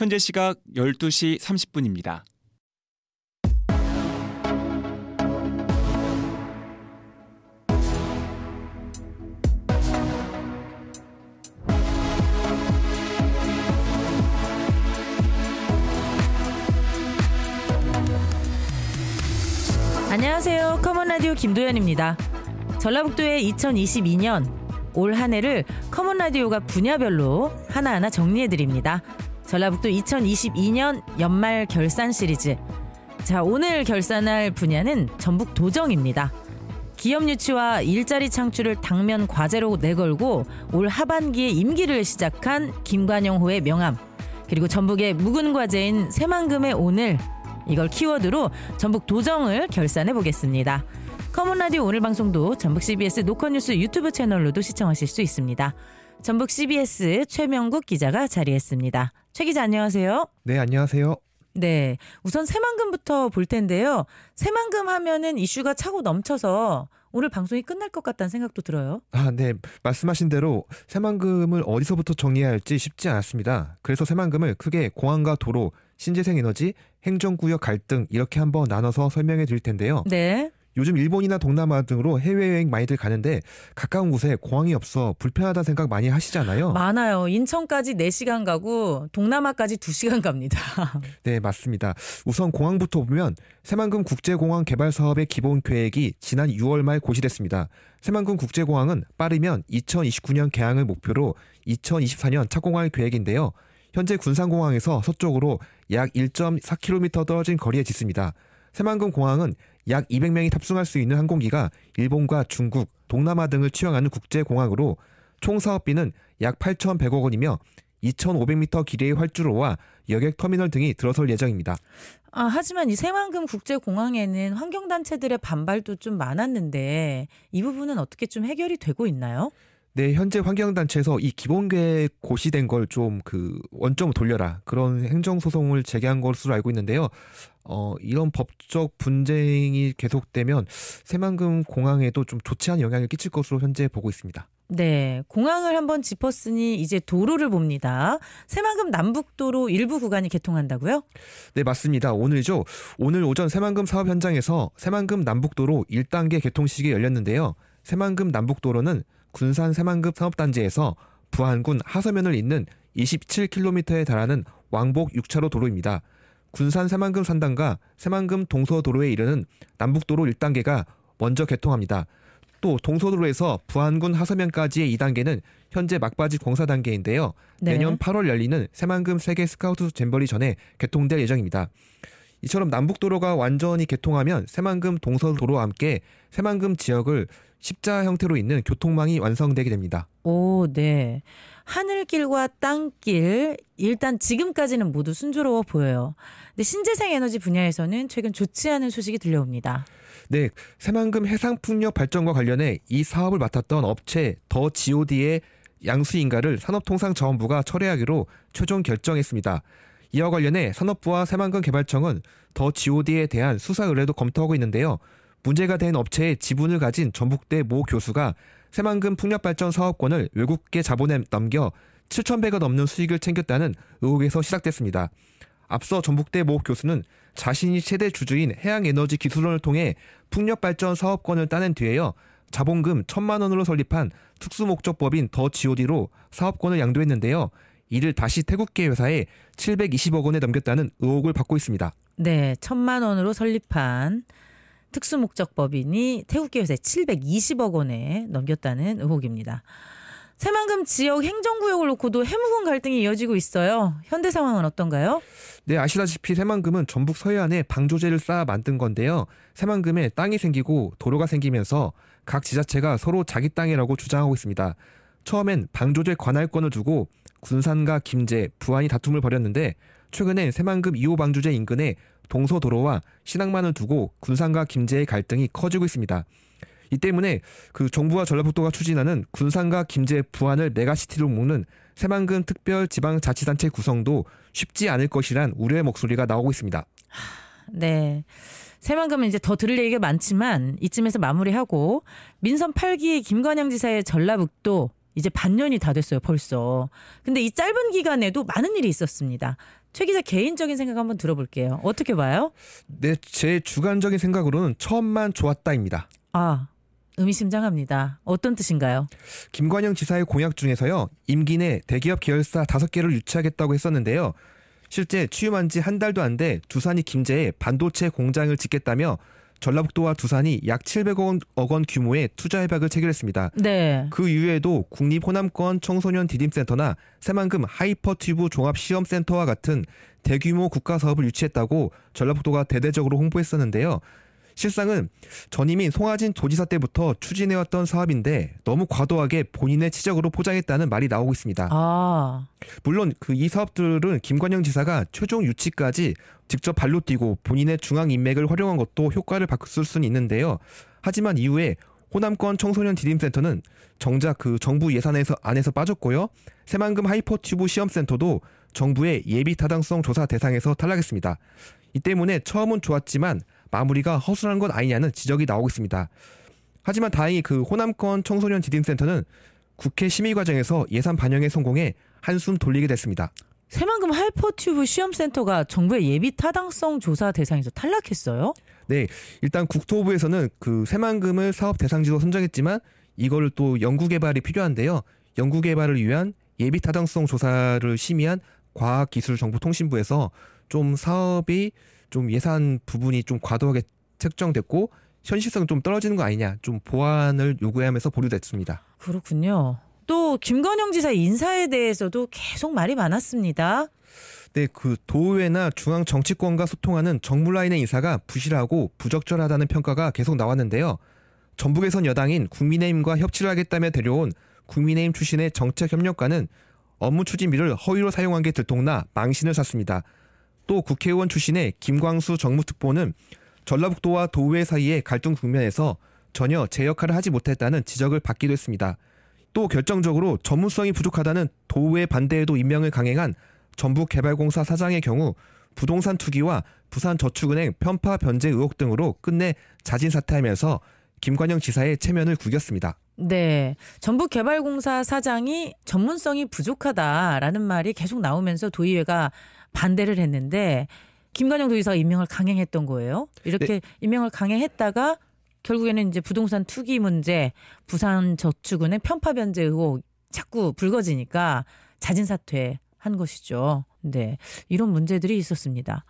현재 시각 12시 30분입니다. 안녕하세요. 커먼 라디오 김도연입니다. 전라북도의 2022년 올 한해를 커먼 라디오가 분야별로 하나하나 정리해 드립니다. 전라북도 2022년 연말 결산 시리즈. 자, 오늘 결산할 분야는 전북 도정입니다. 기업 유치와 일자리 창출을 당면 과제로 내걸고 올 하반기에 임기를 시작한 김관영호의 명함 그리고 전북의 묵은 과제인 새만금의 오늘 이걸 키워드로 전북 도정을 결산해 보겠습니다. 커먼 라디오 오늘 방송도 전북 CBS 노컷뉴스 유튜브 채널로도 시청하실 수 있습니다. 전북 CBS 최명국 기자가 자리했습니다. 최 기자 안녕하세요. 네, 안녕하세요. 네. 우선 새만금부터 볼 텐데요. 새만금 하면은 이슈가 차고 넘쳐서 오늘 방송이 끝날 것 같다는 생각도 들어요. 아, 네. 말씀하신 대로 새만금을 어디서부터 정리해야 할지 쉽지 않았습니다. 그래서 새만금을 크게 공항과 도로, 신재생 에너지, 행정구역 갈등 이렇게 한번 나눠서 설명해 드릴 텐데요. 네. 요즘 일본이나 동남아 등으로 해외여행 많이들 가는데 가까운 곳에 공항이 없어 불편하다 생각 많이 하시잖아요. 많아요. 인천까지 4시간 가고 동남아까지 2시간 갑니다. 네, 맞습니다. 우선 공항부터 보면 새만금 국제공항 개발 사업의 기본 계획이 지난 6월 말 고시됐습니다. 새만금 국제공항은 빠르면 2029년 개항을 목표로 2024년 착공할 계획인데요. 현재 군산공항에서 서쪽으로 약 1.4km 떨어진 거리에 짓습니다. 새만금 공항은 약 200명이 탑승할 수 있는 항공기가 일본과 중국, 동남아 등을 취향하는 국제공항으로 총 사업비는 약 8,100억 원이며 2,500m 길이의 활주로와 여객 터미널 등이 들어설 예정입니다. 아, 하지만 이 새만금 국제공항에는 환경단체들의 반발도 좀 많았는데 이 부분은 어떻게 좀 해결이 되고 있나요? 네, 현재 환경단체에서 이 기본계획 고시된 걸 좀 그 원점을 돌려라. 그런 행정소송을 제기한 것으로 알고 있는데요. 어, 이런 법적 분쟁이 계속되면 새만금 공항에도 좀 좋지 않은 영향을 끼칠 것으로 현재 보고 있습니다. 네, 공항을 한번 짚었으니 이제 도로를 봅니다. 새만금 남북도로 일부 구간이 개통한다고요? 네, 맞습니다. 오늘죠. 오늘 오전 새만금 사업 현장에서 새만금 남북도로 1단계 개통식이 열렸는데요. 새만금 남북도로는 군산 새만급 산업단지에서 부안군 하서면을 잇는 27km에 달하는 왕복 6차로 도로입니다. 군산 새만금 산단과 새만금 동서도로에 이르는 남북도로 1단계가 먼저 개통합니다. 또 동서도로에서 부안군 하서면까지의 2단계는 현재 막바지 공사 단계인데요. 네. 내년 8월 열리는 새만금 세계 스카우트 잼버리 전에 개통될 예정입니다. 이처럼 남북도로가 완전히 개통하면 새만금 동서도로와 함께 새만금 지역을 십자 형태로 있는 교통망이 완성되게 됩니다. 오, 네. 하늘길과 땅길 일단 지금까지는 모두 순조로워 보여요. 근데 신재생 에너지 분야에서는 최근 좋지 않은 소식이 들려옵니다. 네, 새만금 해상풍력 발전과 관련해 이 사업을 맡았던 업체 더 god의 양수인가를 산업통상자원부가 철회하기로 최종 결정했습니다. 이와 관련해 산업부와 새만금개발청은 더 god에 대한 수사 의뢰도 검토하고 있는데요. 문제가 된 업체의 지분을 가진 전북대 모 교수가 새만금 풍력발전 사업권을 외국계 자본에 넘겨 7,100억 넘는 수익을 챙겼다는 의혹에서 시작됐습니다. 앞서 전북대 모 교수는 자신이 최대 주주인 해양에너지 기술원을 통해 풍력발전 사업권을 따낸 뒤에요. 자본금 1 천만 원으로 설립한 특수목적법인 더 god로 사업권을 양도했는데요. 이를 다시 태국계 회사에 720억 원에 넘겼다는 의혹을 받고 있습니다. 네, 천만 원으로 설립한 특수목적법인이 태국계 회사에 720억 원에 넘겼다는 의혹입니다. 새만금 지역 행정구역을 놓고도 해묵은 갈등이 이어지고 있어요. 현대 상황은 어떤가요? 네, 아시다시피 새만금은 전북 서해안에 방조제를 쌓아 만든 건데요. 새만금에 땅이 생기고 도로가 생기면서 각 지자체가 서로 자기 땅이라고 주장하고 있습니다. 처음엔 방조제 관할권을 두고 군산과 김제, 부안이 다툼을 벌였는데 최근엔 새만금 2호 방주제 인근에 동서도로와 신항만을 두고 군산과 김제의 갈등이 커지고 있습니다. 이 때문에 그 정부와 전라북도가 추진하는 군산과 김제, 부안을 메가시티로 묶는 새만금 특별지방자치단체 구성도 쉽지 않을 것이란 우려의 목소리가 나오고 있습니다. 네. 새만금은 이제 더 들을 얘기가 많지만 이쯤에서 마무리하고 민선 8기 김관영 지사의 전라북도 이제 반년이 다 됐어요, 벌써. 근데 이 짧은 기간에도 많은 일이 있었습니다. 최 기자 개인적인 생각 한번 들어볼게요. 어떻게 봐요? 네, 제 주관적인 생각으로는 처음만 좋았다입니다. 아, 의미심장합니다. 어떤 뜻인가요? 김관영 지사의 공약 중에서요, 임기 내 대기업 계열사 다섯 개를 유치하겠다고 했었는데요. 실제 취임한 지 한 달도 안 돼 두산이 김제에 반도체 공장을 짓겠다며 전라북도와 두산이 약 700억 원 규모의 투자 협약을 체결했습니다. 네. 그 이외에도 국립 호남권 청소년 디딤센터나 새만금 하이퍼튜브 종합시험센터와 같은 대규모 국가 사업을 유치했다고 전라북도가 대대적으로 홍보했었는데요. 실상은 전임인 송하진 도지사 때부터 추진해왔던 사업인데 너무 과도하게 본인의 치적으로 포장했다는 말이 나오고 있습니다. 아. 물론 그 이 사업들은 김관영 지사가 최종 유치까지 직접 발로 뛰고 본인의 중앙 인맥을 활용한 것도 효과를 봤을 수는 있는데요. 하지만 이후에 호남권 청소년 디딤센터는 정작 그 정부 예산에서 안에서 빠졌고요. 새만금 하이퍼튜브 시험센터도 정부의 예비 타당성 조사 대상에서 탈락했습니다. 이 때문에 처음은 좋았지만 마무리가 허술한 것 아니냐는 지적이 나오고 있습니다. 하지만 다행히 그 호남권 청소년 디딤센터는 국회 심의 과정에서 예산 반영에 성공해 한숨 돌리게 됐습니다. 새만금 하이퍼튜브 시험센터가 정부의 예비 타당성 조사 대상에서 탈락했어요? 네, 일단 국토부에서는 그 새만금을 사업 대상지로 선정했지만 이걸또 연구개발이 필요한데요. 연구개발을 위한 예비 타당성 조사를 심의한 과학기술정보통신부에서 좀 사업이 좀 예산 부분이 좀 과도하게 책정됐고 현실성 좀 떨어지는 거 아니냐 좀 보완을 요구하면서 보류됐습니다. 그렇군요. 또 김건영 지사 인사에 대해서도 계속 말이 많았습니다. 네, 그 도의회나 중앙 정치권과 소통하는 정무 라인의 인사가 부실하고 부적절하다는 평가가 계속 나왔는데요. 전북에선 여당인 국민의힘과 협치를 하겠다며 데려온 국민의힘 출신의 정책 협력가는 업무 추진비를 허위로 사용한 게 들통나 망신을 샀습니다. 또 국회의원 출신의 김광수 정무특보는 전라북도와 도의회 사이의 갈등 국면에서 전혀 제 역할을 하지 못했다는 지적을 받기도 했습니다. 또 결정적으로 전문성이 부족하다는 도의회 반대에도 임명을 강행한 전북개발공사 사장의 경우 부동산 투기와 부산저축은행 편파 변제 의혹 등으로 끝내 자진 사퇴하면서 김관영 지사의 체면을 구겼습니다. 네. 전북개발공사 사장이 전문성이 부족하다라는 말이 계속 나오면서 도의회가 반대를 했는데 김관영 도지사가 임명을 강행했던 거예요. 이렇게 네. 임명을 강행했다가 결국에는 이제 부동산 투기 문제, 부산 저축은행 편파 변제 의혹 자꾸 불거지니까 자진 사퇴 한 것이죠. 네. 이런 문제들이 있었습니다.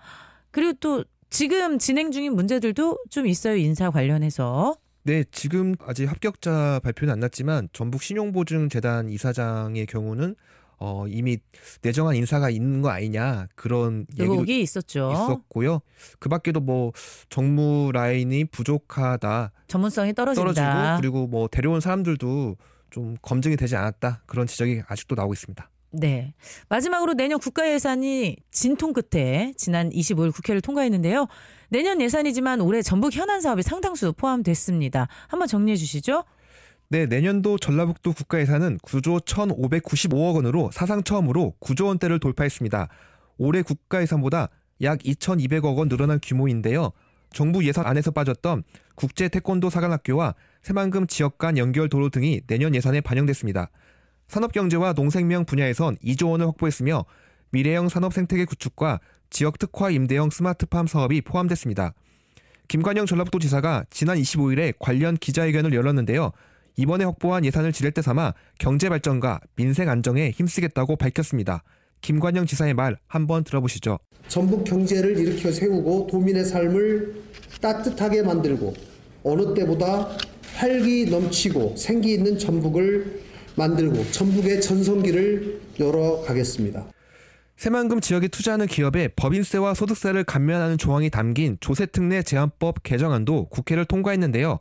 그리고 또 지금 진행 중인 문제들도 좀 있어요. 인사 관련해서. 네, 지금 아직 합격자 발표는 안 났지만 전북 신용보증재단 이사장의 경우는 어, 이미 내정한 인사가 있는 거 아니냐 그런 얘기 있었죠. 있었고요. 그 밖에도 뭐 정무 라인이 부족하다. 전문성이 떨어진다. 떨어지고 그리고 뭐 데려온 사람들도 좀 검증이 되지 않았다 그런 지적이 아직도 나오고 있습니다. 네. 마지막으로 내년 국가 예산이 진통 끝에 지난 25일 국회를 통과했는데요. 내년 예산이지만 올해 전북 현안 사업이 상당수 포함됐습니다. 한번 정리해 주시죠. 네, 내년도 전라북도 국가 예산은 9조 1,595억 원으로 사상 처음으로 9조 원대를 돌파했습니다. 올해 국가 예산보다 약 2,200억 원 늘어난 규모인데요. 정부 예산 안에서 빠졌던 국제 태권도 사관학교와 새만금 지역 간 연결 도로 등이 내년 예산에 반영됐습니다. 산업경제와 농생명 분야에선 2조 원을 확보했으며 미래형 산업 생태계 구축과 지역 특화 임대형 스마트팜 사업이 포함됐습니다. 김관영 전라북도지사가 지난 25일에 관련 기자회견을 열었는데요. 이번에 확보한 예산을 지렛대 삼아 경제 발전과 민생 안정에 힘쓰겠다고 밝혔습니다. 김관영 지사의 말 한번 들어보시죠. 전북 경제를 일으켜 세우고 도민의 삶을 따뜻하게 만들고 어느 때보다 활기 넘치고 생기 있는 전북을 만들고 전북의 전성기를 열어 가겠습니다. 새만금 지역에 투자하는 기업의 법인세와 소득세를 감면하는 조항이 담긴 조세특례 제한법 개정안도 국회를 통과했는데요.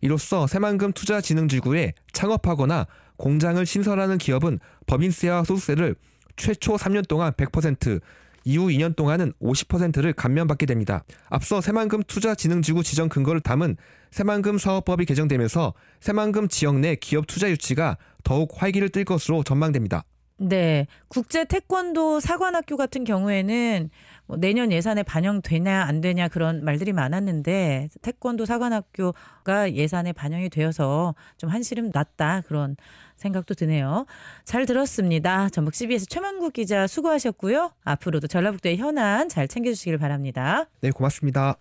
이로써 새만금 투자진흥지구에 창업하거나 공장을 신설하는 기업은 법인세와 소득세를 최초 3년 동안 100%, 이후 2년 동안은 50%를 감면받게 됩니다. 앞서 새만금 투자진흥지구 지정 근거를 담은 새만금 사업법이 개정되면서 새만금 지역 내 기업 투자 유치가 더욱 활기를 띨 것으로 전망됩니다. 네. 국제 태권도 사관학교 같은 경우에는 뭐 내년 예산에 반영되냐 안 되냐 그런 말들이 많았는데 태권도 사관학교가 예산에 반영이 되어서 좀 한시름 났다 그런 생각도 드네요. 잘 들었습니다. 전북 CBS 최만국 기자 수고하셨고요. 앞으로도 전라북도의 현안 잘 챙겨주시길 바랍니다. 네, 고맙습니다.